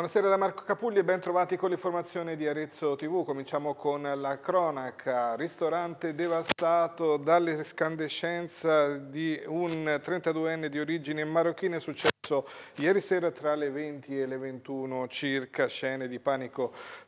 Buonasera da Marco Capulli e ben trovati con l'informazione di Arezzo TV. Cominciamo con la cronaca. Ristorante devastato dall'escandescenza di un 32enne di origine marocchina è successo ieri sera tra le 20 e le 21 circa. Scene di panico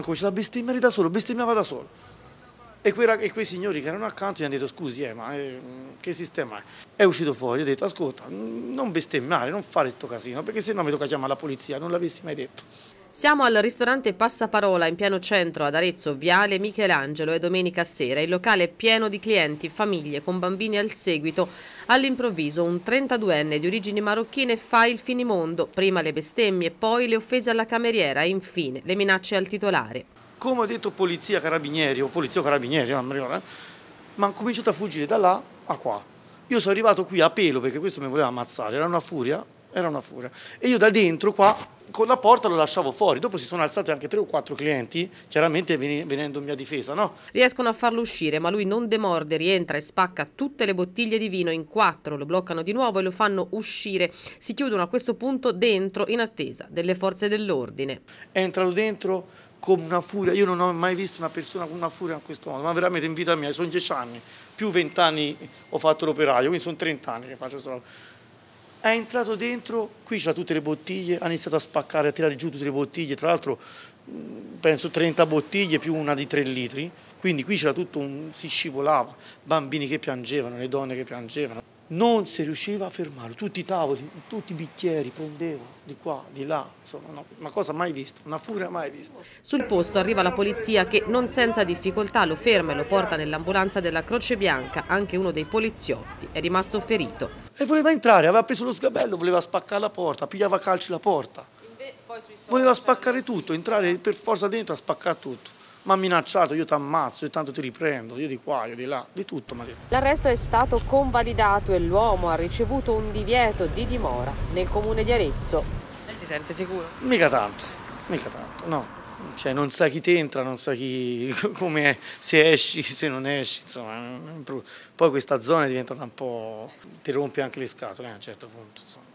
cominciato a bestemmiare da solo, bestemmiava da solo. E quei, e quei, signori che erano accanto gli hanno detto scusi, eh, ma eh, che sistema è? È uscito fuori, gli ho detto ascolta, non bestemmiare, non fare questo casino, perché se no mi tocca chiamare la polizia, non l'avessi mai detto. Siamo al ristorante Passaparola in piano centro ad Arezzo, Viale Michelangelo e domenica sera. Il locale è pieno di clienti, famiglie con bambini al seguito. All'improvviso un 32enne di origini marocchine fa il finimondo. Prima le bestemmie, poi le offese alla cameriera e infine le minacce al titolare. Come ho detto polizia carabinieri o polizia carabinieri, non mi ricordo, eh? ma hanno cominciato a fuggire da là a qua. Io sono arrivato qui a pelo perché questo mi voleva ammazzare, era una furia, era una furia. E io da dentro qua con la porta lo lasciavo fuori, dopo si sono alzati anche tre o quattro clienti, chiaramente venendo in mia difesa. No? Riescono a farlo uscire, ma lui non demorde, rientra e spacca tutte le bottiglie di vino in quattro, lo bloccano di nuovo e lo fanno uscire. Si chiudono a questo punto dentro in attesa delle forze dell'ordine. Entrano dentro con una furia, io non ho mai visto una persona con una furia in questo modo, ma veramente in vita mia, sono dieci anni, più vent'anni ho fatto l'operaio, quindi sono trent'anni che faccio questo lavoro è entrato dentro, qui c'era tutte le bottiglie, ha iniziato a spaccare, a tirare giù tutte le bottiglie, tra l'altro mm, penso 30 bottiglie più una di 3 litri, quindi qui c'era tutto un, si scivolava, bambini che piangevano, le donne che piangevano non si riusciva a fermare, tutti i tavoli, tutti i bicchieri prendevano di qua, di là, insomma una cosa mai vista, una furia mai vista. Sul posto arriva la polizia che non senza difficoltà lo ferma e lo porta nell'ambulanza della Croce Bianca, anche uno dei poliziotti è rimasto ferito. E voleva entrare, aveva preso lo sgabello, voleva spaccare la porta, pigliava calci la porta, voleva spaccare tutto, entrare per forza dentro a spaccare tutto mi ha minacciato, io ti ammazzo, io tanto ti riprendo, io di qua, io di là, di tutto. L'arresto è stato convalidato e l'uomo ha ricevuto un divieto di dimora nel comune di Arezzo. Lei si sente sicuro? Mica tanto, mica tanto, no. Cioè, non sa chi ti entra, non sa chi, come se esci, se non esci, insomma. Poi questa zona è diventata un po'... ti rompi anche le scatole eh, a un certo punto, insomma.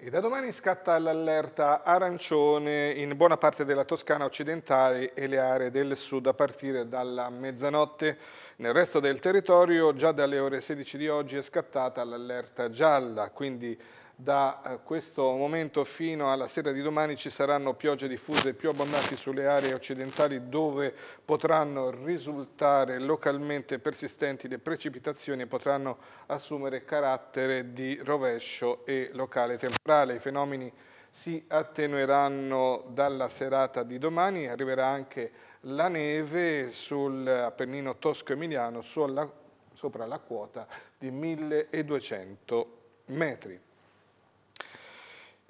E da domani scatta l'allerta arancione in buona parte della Toscana occidentale e le aree del sud a partire dalla mezzanotte. Nel resto del territorio già dalle ore 16 di oggi è scattata l'allerta gialla, quindi da eh, questo momento fino alla sera di domani ci saranno piogge diffuse più abbondanti sulle aree occidentali dove potranno risultare localmente persistenti le precipitazioni e potranno assumere carattere di rovescio e locale temporale. I fenomeni si attenueranno dalla serata di domani, arriverà anche la neve sull'Appennino tosco-emiliano sopra la quota di 1200 metri.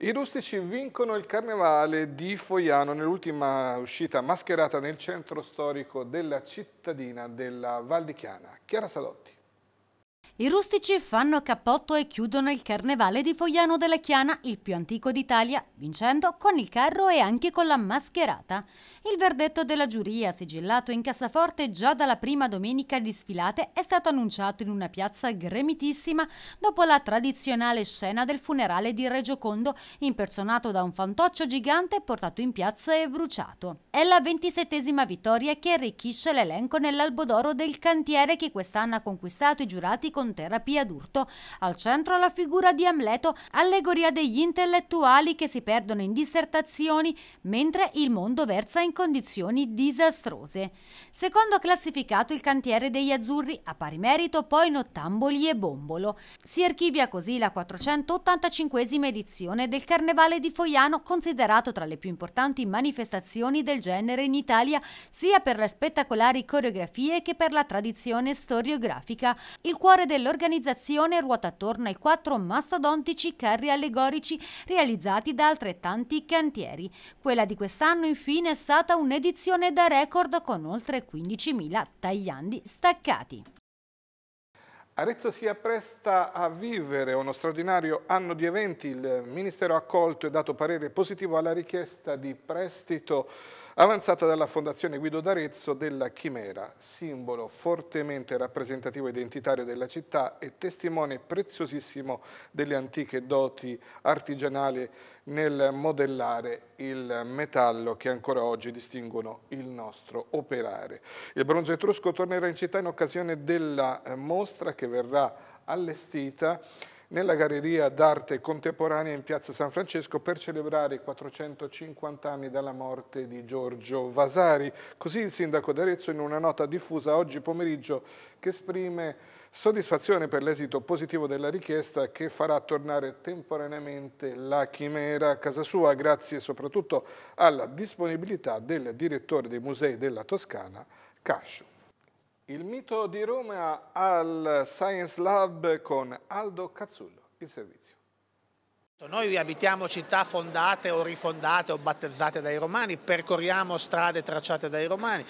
I rustici vincono il carnevale di Foiano nell'ultima uscita mascherata nel centro storico della cittadina della Val di Chiana. Chiara Salotti. I rustici fanno a cappotto e chiudono il carnevale di Fogliano della Chiana, il più antico d'Italia, vincendo con il carro e anche con la mascherata. Il verdetto della giuria, sigillato in cassaforte già dalla prima domenica di sfilate, è stato annunciato in una piazza gremitissima dopo la tradizionale scena del funerale di Re Condo, impersonato da un fantoccio gigante portato in piazza e bruciato. È la ventisettesima vittoria che arricchisce l'elenco nell'albo d'oro del cantiere che quest'anno ha conquistato i giurati con con terapia d'urto. Al centro la figura di Amleto, allegoria degli intellettuali che si perdono in dissertazioni mentre il mondo versa in condizioni disastrose. Secondo classificato il cantiere degli azzurri, a pari merito poi Nottamboli e Bombolo. Si archivia così la 485 edizione del Carnevale di Foiano, considerato tra le più importanti manifestazioni del genere in Italia, sia per le spettacolari coreografie che per la tradizione storiografica. Il cuore del dell'organizzazione ruota attorno ai quattro mastodontici carri allegorici realizzati da altrettanti cantieri. Quella di quest'anno infine è stata un'edizione da record con oltre 15.000 tagliandi staccati. Arezzo si appresta a vivere uno straordinario anno di eventi. Il Ministero ha accolto e dato parere positivo alla richiesta di prestito avanzata dalla Fondazione Guido d'Arezzo della Chimera, simbolo fortemente rappresentativo identitario della città e testimone preziosissimo delle antiche doti artigianali nel modellare il metallo che ancora oggi distinguono il nostro operare. Il bronzo etrusco tornerà in città in occasione della mostra che verrà allestita nella Galleria d'Arte Contemporanea in Piazza San Francesco per celebrare i 450 anni dalla morte di Giorgio Vasari. Così il sindaco d'Arezzo in una nota diffusa oggi pomeriggio che esprime soddisfazione per l'esito positivo della richiesta che farà tornare temporaneamente la chimera a casa sua grazie soprattutto alla disponibilità del direttore dei musei della Toscana, Cascio. Il mito di Roma al Science Lab con Aldo Cazzullo, il servizio. Noi abitiamo città fondate o rifondate o battezzate dai romani, percorriamo strade tracciate dai romani,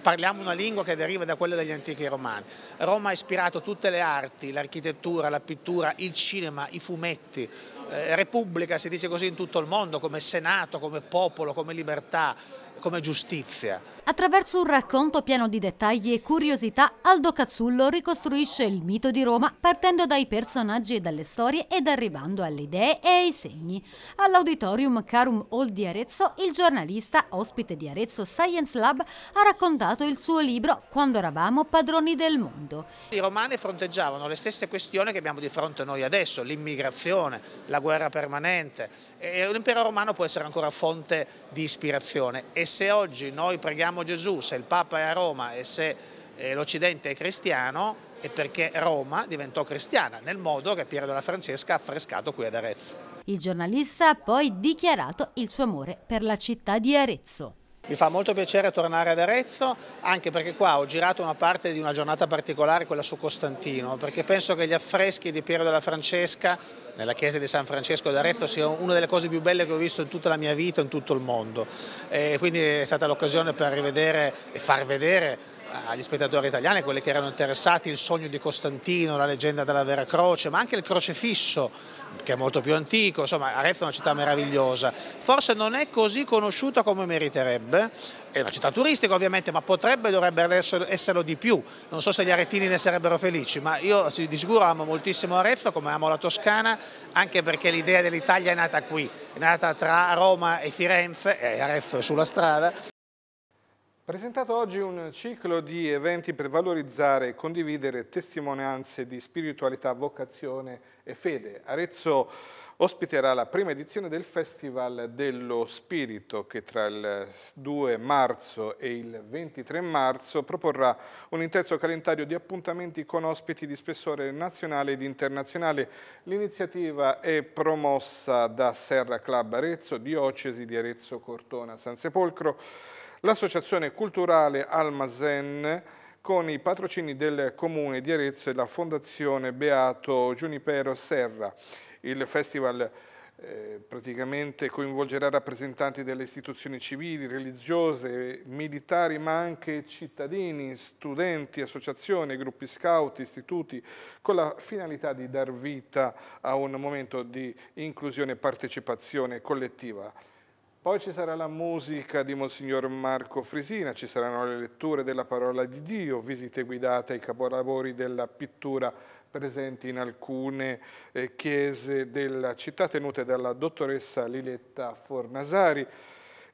parliamo una lingua che deriva da quella degli antichi romani. Roma ha ispirato tutte le arti, l'architettura, la pittura, il cinema, i fumetti. Eh, Repubblica si dice così in tutto il mondo, come senato, come popolo, come libertà, come giustizia. Attraverso un racconto pieno di dettagli e curiosità, Aldo Cazzullo ricostruisce il mito di Roma partendo dai personaggi e dalle storie ed arrivando alle idee e ai segni. All'auditorium Carum Hall di Arezzo, il giornalista, ospite di Arezzo Science Lab, ha raccontato raccontato il suo libro Quando eravamo padroni del mondo. I romani fronteggiavano le stesse questioni che abbiamo di fronte noi adesso, l'immigrazione, la guerra permanente. L'impero romano può essere ancora fonte di ispirazione e se oggi noi preghiamo Gesù, se il Papa è a Roma e se eh, l'Occidente è cristiano, è perché Roma diventò cristiana, nel modo che Piero della Francesca ha affrescato qui ad Arezzo. Il giornalista ha poi dichiarato il suo amore per la città di Arezzo. Mi fa molto piacere tornare ad Arezzo, anche perché qua ho girato una parte di una giornata particolare, quella su Costantino, perché penso che gli affreschi di Piero della Francesca nella chiesa di San Francesco d'Arezzo sia una delle cose più belle che ho visto in tutta la mia vita, in tutto il mondo. E quindi è stata l'occasione per rivedere e far vedere eh, agli spettatori italiani, quelli che erano interessati, il sogno di Costantino, la leggenda della Vera Croce, ma anche il crocefisso, che è molto più antico, insomma Arezzo è una città meravigliosa, forse non è così conosciuta come meriterebbe, è una città turistica ovviamente, ma potrebbe e dovrebbe esserlo di più, non so se gli aretini ne sarebbero felici, ma io di sicuro amo moltissimo Arezzo, come amo la Toscana, anche perché l'idea dell'Italia è nata qui, è nata tra Roma e Firenze, e Arezzo è sulla strada, Presentato oggi un ciclo di eventi per valorizzare e condividere testimonianze di spiritualità, vocazione e fede. Arezzo ospiterà la prima edizione del Festival dello Spirito che tra il 2 marzo e il 23 marzo proporrà un intenso calendario di appuntamenti con ospiti di spessore nazionale ed internazionale. L'iniziativa è promossa da Serra Club Arezzo, Diocesi di Arezzo Cortona San Sepolcro, l'associazione culturale Almazen con i patrocini del Comune di Arezzo e la Fondazione Beato Giunipero Serra. Il festival eh, praticamente coinvolgerà rappresentanti delle istituzioni civili, religiose, militari, ma anche cittadini, studenti, associazioni, gruppi scout, istituti, con la finalità di dar vita a un momento di inclusione e partecipazione collettiva. Poi ci sarà la musica di Monsignor Marco Frisina, ci saranno le letture della parola di Dio, visite guidate ai capolavori della pittura presenti in alcune eh, chiese della città tenute dalla dottoressa Liletta Fornasari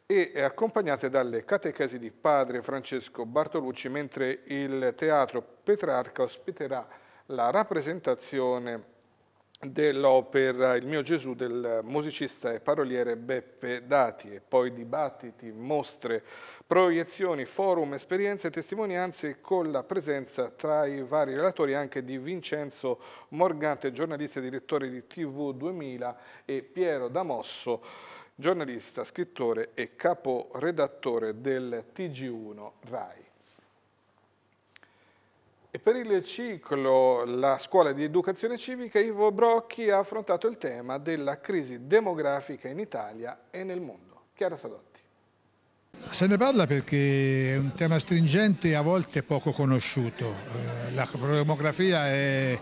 e accompagnate dalle catechesi di padre Francesco Bartolucci, mentre il teatro Petrarca ospiterà la rappresentazione dell'opera Il mio Gesù del musicista e paroliere Beppe Dati e poi dibattiti, mostre, proiezioni, forum, esperienze e testimonianze con la presenza tra i vari relatori anche di Vincenzo Morgante, giornalista e direttore di TV 2000 e Piero Damosso, giornalista, scrittore e caporedattore del TG1 RAI. E per il ciclo La scuola di educazione civica Ivo Brocchi ha affrontato il tema della crisi demografica in Italia e nel mondo. Chiara Sadotti. Se ne parla perché è un tema stringente e a volte poco conosciuto. Eh, la demografia è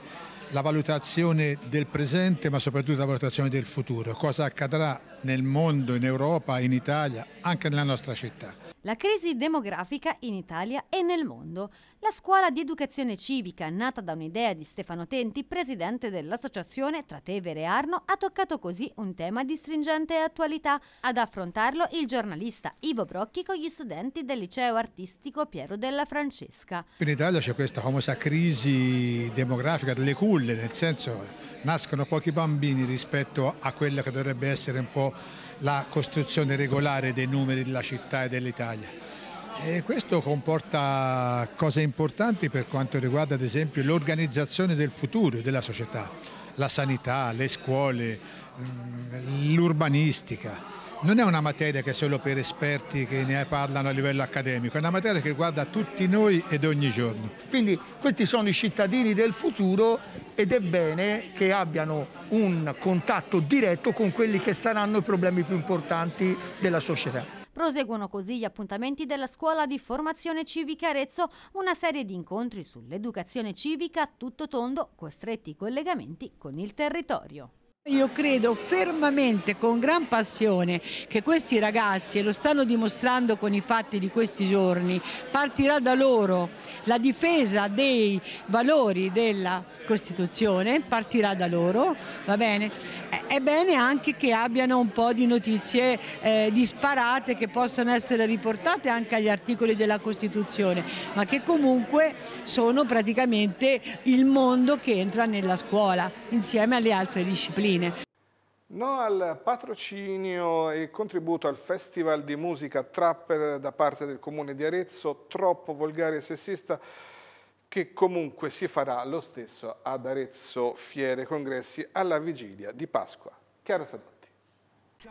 la valutazione del presente ma soprattutto la valutazione del futuro. Cosa accadrà nel mondo, in Europa, in Italia, anche nella nostra città. La crisi demografica in Italia e nel mondo. La scuola di educazione civica, nata da un'idea di Stefano Tenti, presidente dell'associazione Tra Tevere e Arno, ha toccato così un tema di stringente attualità. Ad affrontarlo il giornalista Ivo Brocchi con gli studenti del liceo artistico Piero della Francesca. In Italia c'è questa famosa crisi demografica delle culle, nel senso nascono pochi bambini rispetto a quella che dovrebbe essere un po' la costruzione regolare dei numeri della città e dell'Italia. E questo comporta cose importanti per quanto riguarda ad esempio l'organizzazione del futuro della società, la sanità, le scuole, mm, l'urbanistica non è una materia che è solo per esperti che ne parlano a livello accademico, è una materia che riguarda tutti noi ed ogni giorno. Quindi questi sono i cittadini del futuro ed è bene che abbiano un contatto diretto con quelli che saranno i problemi più importanti della società. Proseguono così gli appuntamenti della Scuola di Formazione Civica Arezzo, una serie di incontri sull'educazione civica a tutto tondo, costretti collegamenti con il territorio. Io credo fermamente, con gran passione, che questi ragazzi, e lo stanno dimostrando con i fatti di questi giorni, partirà da loro la difesa dei valori della Costituzione, partirà da loro, va bene? È bene anche che abbiano un po' di notizie eh, disparate che possono essere riportate anche agli articoli della Costituzione, ma che comunque sono praticamente il mondo che entra nella scuola insieme alle altre discipline. No al patrocinio e contributo al Festival di Musica Trapper da parte del Comune di Arezzo, troppo volgare e sessista che comunque si farà lo stesso ad Arezzo Fiere Congressi alla vigilia di Pasqua. Chiaro Sadotti.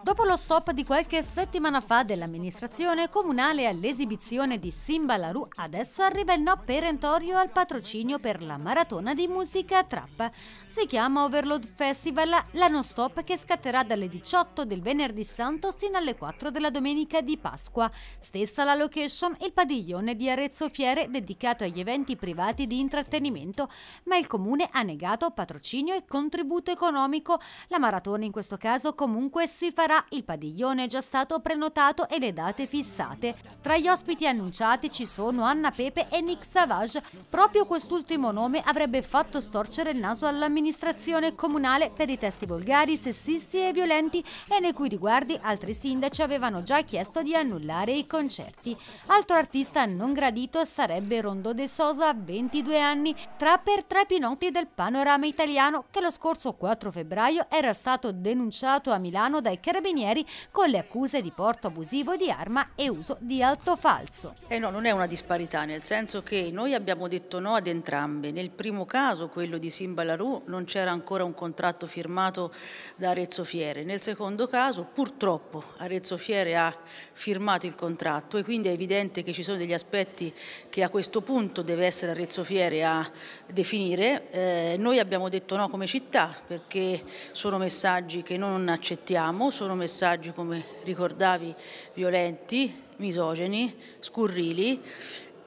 Dopo lo stop di qualche settimana fa dell'amministrazione comunale all'esibizione di Simba La Larù, adesso arriva il no perentorio al patrocinio per la maratona di musica trap. Si chiama Overload Festival, la non stop che scatterà dalle 18 del venerdì santo sino alle 4 della domenica di Pasqua. Stessa la location, il padiglione di Arezzo Fiere dedicato agli eventi privati di intrattenimento, ma il comune ha negato patrocinio e contributo economico. La maratona in questo caso comunque si farà il padiglione è già stato prenotato e le date fissate. Tra gli ospiti annunciati ci sono Anna Pepe e Nick Savage. Proprio quest'ultimo nome avrebbe fatto storcere il naso all'amministrazione comunale per i testi volgari, sessisti e violenti e nei cui riguardi altri sindaci avevano già chiesto di annullare i concerti. Altro artista non gradito sarebbe Rondo De Sosa, 22 anni, tra per tre pinoti del panorama italiano che lo scorso 4 febbraio era stato denunciato a Milano dai carabinieri con le accuse di porto abusivo di arma e uso di alto falso. Eh no, non è una disparità, nel senso che noi abbiamo detto no ad entrambe. Nel primo caso, quello di Simba Larue, non c'era ancora un contratto firmato da Arezzo Fiere. Nel secondo caso, purtroppo, Arezzo Fiere ha firmato il contratto e quindi è evidente che ci sono degli aspetti che a questo punto deve essere Arezzo Fiere a definire. Eh, noi abbiamo detto no come città perché sono messaggi che non accettiamo, sono messaggi, come ricordavi, violenti, misogeni, scurrili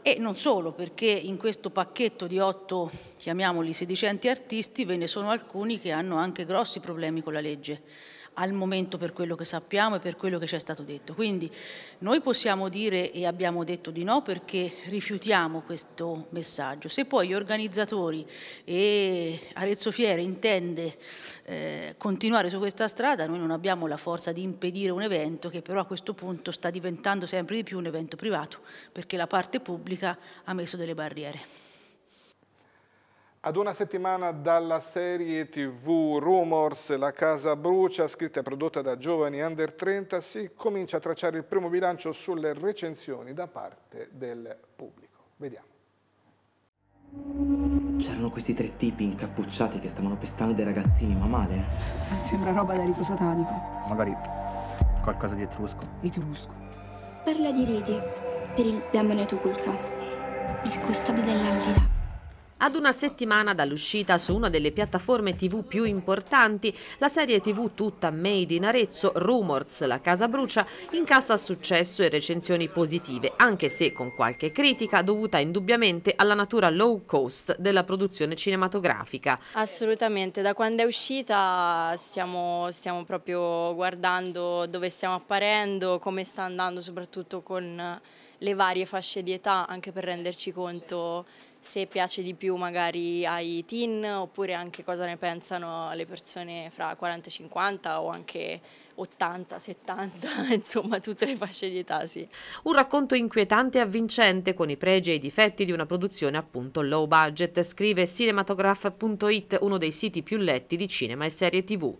e non solo, perché in questo pacchetto di otto, chiamiamoli sedicenti artisti, ve ne sono alcuni che hanno anche grossi problemi con la legge al momento per quello che sappiamo e per quello che ci è stato detto. Quindi noi possiamo dire e abbiamo detto di no perché rifiutiamo questo messaggio. Se poi gli organizzatori e Arezzo Fiere intende eh, continuare su questa strada, noi non abbiamo la forza di impedire un evento che però a questo punto sta diventando sempre di più un evento privato perché la parte pubblica ha messo delle barriere. Ad una settimana dalla serie TV Rumors, la casa brucia, scritta e prodotta da giovani under 30, si comincia a tracciare il primo bilancio sulle recensioni da parte del pubblico. Vediamo. C'erano questi tre tipi incappucciati che stavano pestando dei ragazzini, ma male. Eh? Sembra roba da rito satanico. Magari qualcosa di etrusco. Etrusco. Parla di Ridi, per il demone Tukulkar, il custode dell'aldilà. Ad una settimana dall'uscita su una delle piattaforme tv più importanti, la serie tv tutta made in Arezzo, Rumors, la casa brucia, incassa successo e recensioni positive, anche se con qualche critica dovuta indubbiamente alla natura low cost della produzione cinematografica. Assolutamente, da quando è uscita stiamo, stiamo proprio guardando dove stiamo apparendo, come sta andando soprattutto con le varie fasce di età anche per renderci conto se piace di più magari ai teen oppure anche cosa ne pensano le persone fra 40 e 50 o anche 80, 70, insomma tutte le fasce di età, sì. Un racconto inquietante e avvincente con i pregi e i difetti di una produzione appunto low budget, scrive cinematograph.it, uno dei siti più letti di cinema e serie tv.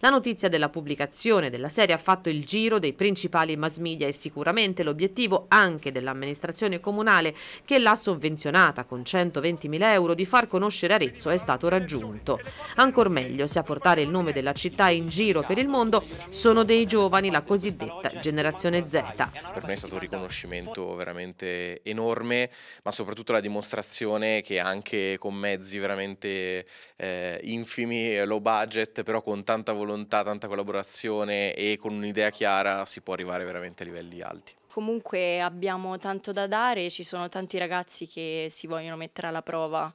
La notizia della pubblicazione della serie ha fatto il giro dei principali mass media e sicuramente l'obiettivo anche dell'amministrazione comunale che l'ha sovvenzionata con 120.000 euro di far conoscere Arezzo è stato raggiunto. Ancora meglio se a portare il nome della città in giro per il mondo sono sono dei giovani, la cosiddetta generazione Z. Per me è stato un riconoscimento veramente enorme, ma soprattutto la dimostrazione che anche con mezzi veramente eh, infimi, low budget, però con tanta volontà, tanta collaborazione e con un'idea chiara si può arrivare veramente a livelli alti comunque abbiamo tanto da dare, ci sono tanti ragazzi che si vogliono mettere alla prova,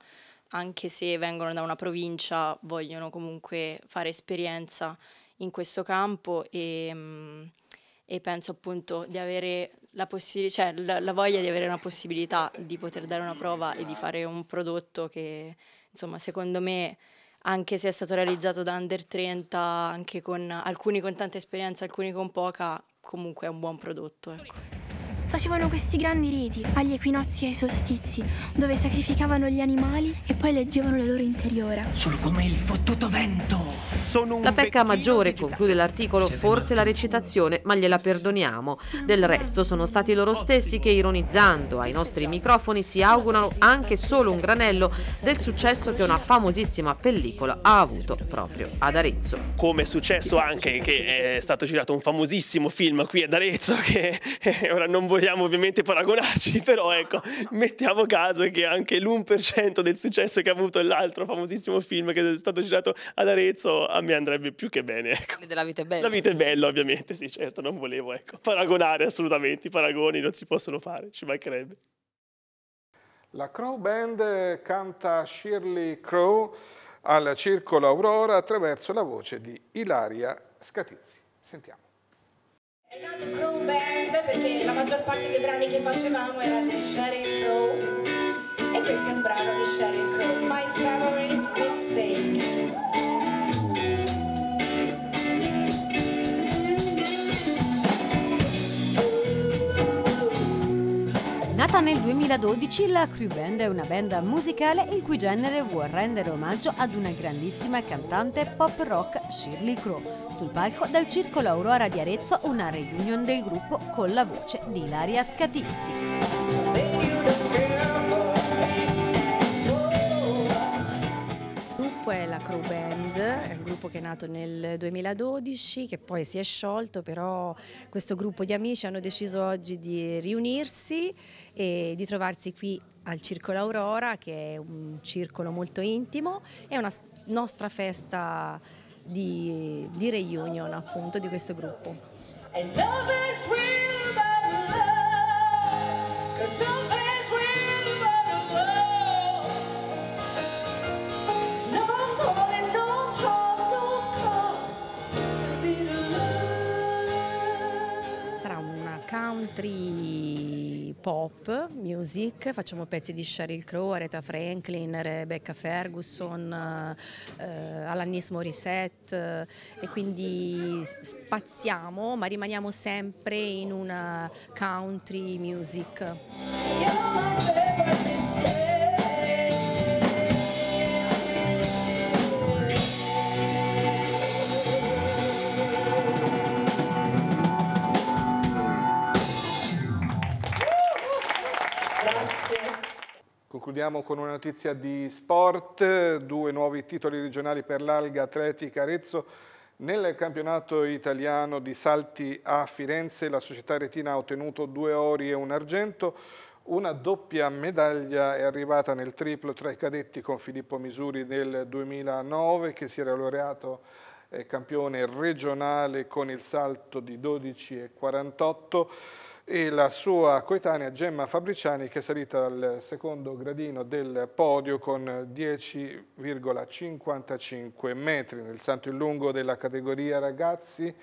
anche se vengono da una provincia, vogliono comunque fare esperienza in questo campo e, mm, e penso appunto di avere la, possibil- cioè, la, la, voglia di avere una possibilità di poter dare una prova e di fare un prodotto che insomma secondo me anche se è stato realizzato da under 30 anche con alcuni con tanta esperienza alcuni con poca comunque è un buon prodotto ecco. Facevano questi grandi riti agli equinozi e ai solstizi, dove sacrificavano gli animali e poi leggevano la loro interiora. Solo come il fottuto vento! La pecca maggiore, conclude l'articolo, forse la recitazione, ma gliela perdoniamo. Del resto sono stati loro stessi che, ironizzando ai nostri microfoni, si augurano anche solo un granello del successo che una famosissima pellicola ha avuto proprio ad Arezzo. Come è successo anche che è stato girato un famosissimo film qui ad Arezzo, che eh, ora non vogliamo ovviamente paragonarci, però ecco, mettiamo caso che anche l'1% del successo che ha avuto l'altro famosissimo film che è stato girato ad Arezzo ha mi andrebbe più che bene. Ecco. Della vita è bella. La vita è bella, ovviamente, sì, certo, non volevo ecco, paragonare assolutamente, i paragoni non si possono fare, ci mancherebbe. La Crow Band canta Shirley Crow al Circolo Aurora attraverso la voce di Ilaria Scatizzi. Sentiamo. È nato Crow Band perché la maggior parte dei brani che facevamo era di Sheryl Crow e questo è un brano di Sheryl Crow, My Favorite Mistake. Nata nel 2012, la Crew Band è una band musicale il cui genere vuol rendere omaggio ad una grandissima cantante pop rock Shirley Crow. Sul palco del Circolo Aurora di Arezzo una reunion del gruppo con la voce di Ilaria Scatizzi. gruppo la Crow Band, è un gruppo che è nato nel 2012, che poi si è sciolto, però questo gruppo di amici hanno deciso oggi di riunirsi e di trovarsi qui al Circolo Aurora, che è un circolo molto intimo, è una nostra festa di, di reunion appunto di questo gruppo. And love is real about love, cause love is real about love. incontri pop, music, facciamo pezzi di Sheryl Crow, Aretha Franklin, Rebecca Ferguson, eh, Alanis Morissette eh, e quindi spaziamo ma rimaniamo sempre in una country music. Andiamo con una notizia di sport, due nuovi titoli regionali per l'Alga Atletica Arezzo. Nel campionato italiano di salti a Firenze la società retina ha ottenuto due ori e un argento. Una doppia medaglia è arrivata nel triplo tra i cadetti con Filippo Misuri nel 2009 che si era laureato eh, campione regionale con il salto di 12,48 e la sua coetanea Gemma Fabriciani che è salita al secondo gradino del podio con 10,55 metri. Nel santo in lungo della categoria ragazzi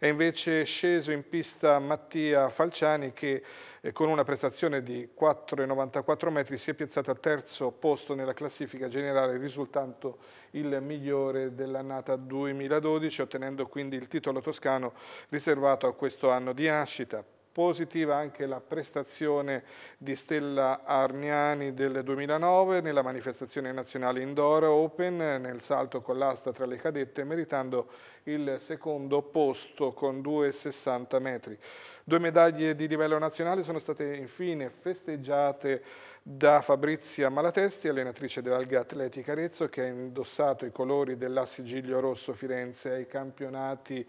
è invece sceso in pista Mattia Falciani che eh, con una prestazione di 4,94 metri si è piazzato al terzo posto nella classifica generale risultando il migliore dell'annata 2012 ottenendo quindi il titolo toscano riservato a questo anno di nascita. Positiva anche la prestazione di Stella Arniani del 2009 nella manifestazione nazionale indoor open nel salto con l'asta tra le cadette meritando il secondo posto con 2,60 metri. Due medaglie di livello nazionale sono state infine festeggiate da Fabrizia Malatesti, allenatrice dell'Alga Atletica Arezzo, che ha indossato i colori dell'assigilio Rosso Firenze ai campionati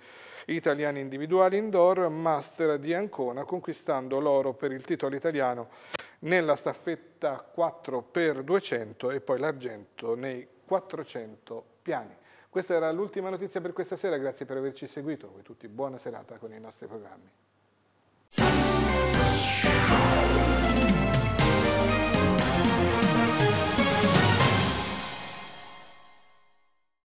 italiani individuali indoor, master di Ancona, conquistando l'oro per il titolo italiano nella staffetta 4x200 e poi l'argento nei 400 piani. Questa era l'ultima notizia per questa sera, grazie per averci seguito, voi tutti buona serata con i nostri programmi.